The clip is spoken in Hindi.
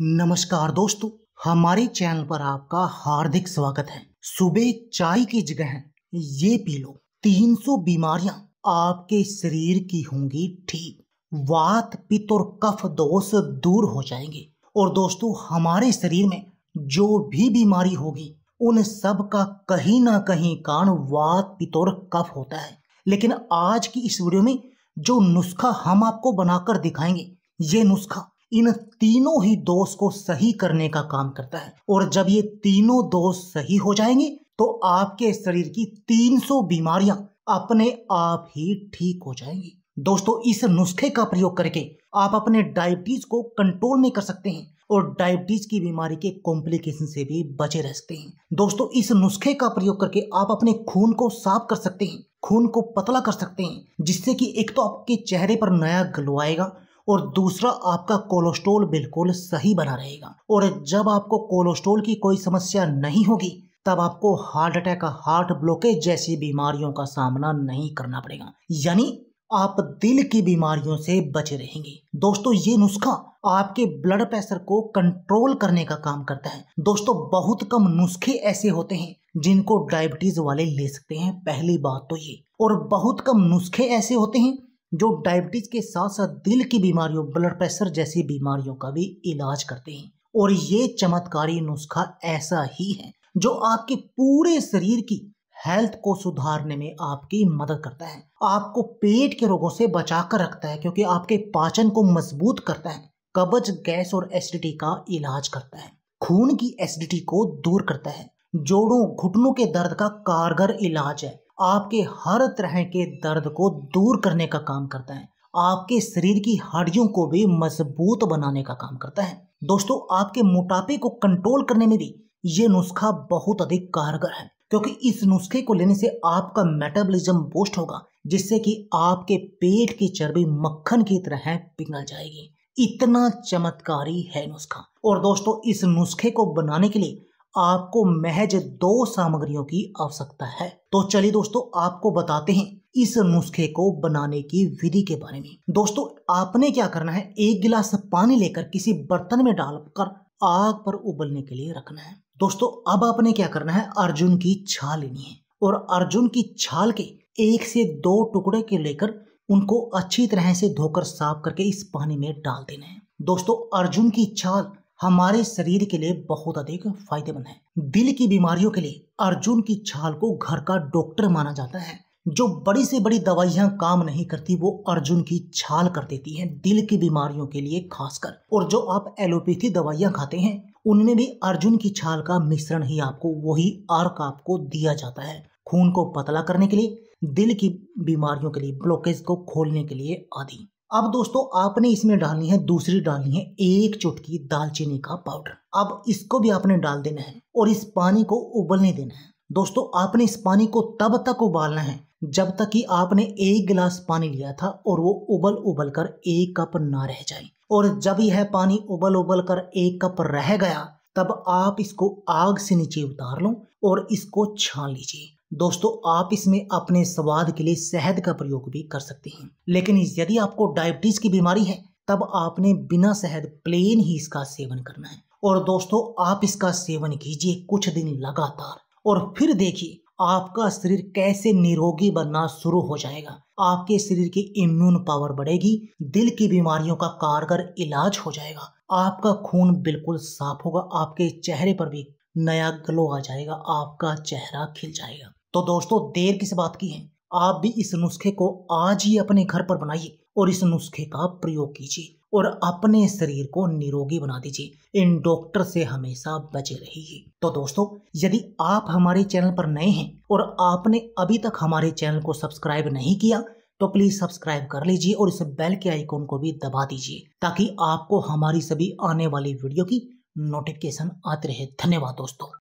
नमस्कार दोस्तों हमारे चैनल पर आपका हार्दिक स्वागत है सुबह चाय की जगह ये पी लो 300 बीमारियां आपके शरीर की होंगी ठीक वात पित्त और कफ दोष दूर हो जाएंगे और दोस्तों हमारे शरीर में जो भी बीमारी होगी उन सब का कहीं ना कहीं कारण वात पित्त और कफ होता है लेकिन आज की इस वीडियो में जो नुस्खा हम आपको बनाकर दिखाएंगे ये नुस्खा इन तीनों ही दोष को सही करने का काम करता है और जब ये तीनों दोष सही हो जाएंगे तो आपके शरीर की 300 बीमारियां अपने आप ही ठीक हो जाएंगी दोस्तों इस नुस्खे का प्रयोग करके आप अपने डायबिटीज को कंट्रोल में कर सकते हैं और डायबिटीज की बीमारी के कॉम्प्लिकेशन से भी बचे रह सकते हैं दोस्तों इस नुस्खे का प्रयोग करके आप अपने खून को साफ कर सकते हैं खून को पतला कर सकते हैं जिससे कि एक तो आपके चेहरे पर नया ग्लो आएगा और दूसरा आपका कोलेस्ट्रोल बिल्कुल सही बना रहेगा और जब आपको कोलेस्ट्रोल की कोई समस्या नहीं होगी तब आपको हार्ट अटैक हार्ट ब्लॉकेज जैसी बीमारियों का सामना नहीं करना पड़ेगा यानी आप दिल की बीमारियों से बचे रहेंगे दोस्तों ये नुस्खा आपके ब्लड प्रेशर को कंट्रोल करने का काम करता है दोस्तों बहुत कम नुस्खे ऐसे होते हैं जिनको डायबिटीज वाले ले सकते हैं पहली बात तो ये और बहुत कम नुस्खे ऐसे होते हैं जो डायबिटीज़ के साथ साथ दिल की बीमारियों ब्लड प्रेशर जैसी बीमारियों का भी इलाज करते हैं और ये चमत्कारी नुस्खा ऐसा ही है जो आपके पूरे शरीर की हेल्थ को सुधारने में आपकी मदद करता है आपको पेट के रोगों से बचा कर रखता है क्योंकि आपके पाचन को मजबूत करता है कब्ज गैस और एसिडिटी का इलाज करता है खून की एसिडिटी को दूर करता है जोड़ों घुटनों के दर्द का कारगर इलाज है आपके हर तरह के दर्द को दूर करने का काम करता है आपके शरीर की हड्डियों को भी मजबूत बनाने का काम करता है दोस्तों आपके मोटापे को कंट्रोल करने में भी ये नुस्खा बहुत अधिक कारगर है क्योंकि इस नुस्खे को लेने से आपका मेटाबॉलिज्म बूस्ट होगा जिससे कि आपके पेट की चर्बी मक्खन की तरह पिघल जाएगी इतना चमत्कारी है नुस्खा और दोस्तों इस नुस्खे को बनाने के लिए आपको महज दो सामग्रियों की आवश्यकता है तो चलिए दोस्तों आपको बताते हैं इस नुस्खे को बनाने की विधि के बारे में दोस्तों आपने क्या करना है एक गिलास पानी लेकर किसी बर्तन में डालकर आग पर उबलने के लिए रखना है दोस्तों अब आपने क्या करना है अर्जुन की छाल लेनी है और अर्जुन की छाल के एक से दो टुकड़े के लेकर उनको अच्छी तरह से धोकर साफ करके इस पानी में डाल देना है दोस्तों अर्जुन की छाल हमारे शरीर के लिए बहुत अधिक फायदेमंद है दिल की बीमारियों के लिए अर्जुन की छाल को घर का डॉक्टर माना जाता है जो बड़ी से बड़ी दवाइयां काम नहीं करती वो अर्जुन की छाल कर देती हैं दिल की बीमारियों के लिए खासकर और जो आप एलोपैथी दवाइयां खाते हैं उनमें भी अर्जुन की छाल का मिश्रण ही आपको वही अर्क आपको दिया जाता है खून को पतला करने के लिए दिल की बीमारियों के लिए ब्लॉकेज को खोलने के लिए आदि अब दोस्तों आपने इसमें डालनी है दूसरी डालनी है एक चुटकी दालचीनी का पाउडर अब इसको भी आपने डाल देना है और इस पानी को उबलने देना है दोस्तों आपने इस पानी को तब तक उबालना है जब तक कि आपने एक गिलास पानी लिया था और वो उबल उबल कर एक कप ना रह जाए और जब यह पानी उबल उबल कर एक कप रह गया तब आप इसको आग से नीचे उतार लो और इसको छान लीजिए दोस्तों आप इसमें अपने स्वाद के लिए शहद का प्रयोग भी कर सकते हैं लेकिन यदि आपको डायबिटीज की बीमारी है तब आपने बिना शहद प्लेन ही इसका सेवन करना है और दोस्तों आप इसका सेवन कीजिए कुछ दिन लगातार और फिर देखिए आपका शरीर कैसे निरोगी बनना शुरू हो जाएगा आपके शरीर की इम्यून पावर बढ़ेगी दिल की बीमारियों का कारगर इलाज हो जाएगा आपका खून बिल्कुल साफ होगा आपके चेहरे पर भी नया ग्लो आ जाएगा आपका चेहरा खिल जाएगा तो दोस्तों देर किस बात की है आप भी इस नुस्खे को आज ही अपने घर पर बनाइए और इस नुस्खे का प्रयोग कीजिए और अपने शरीर को निरोगी बना दीजिए इन डॉक्टर से हमेशा बचे रहिए तो दोस्तों यदि आप हमारे चैनल पर नए हैं और आपने अभी तक हमारे चैनल को सब्सक्राइब नहीं किया तो प्लीज सब्सक्राइब कर लीजिए और इस बेल के आइकॉन को भी दबा दीजिए ताकि आपको हमारी सभी आने वाली वीडियो की नोटिफिकेशन आते रहे धन्यवाद दोस्तों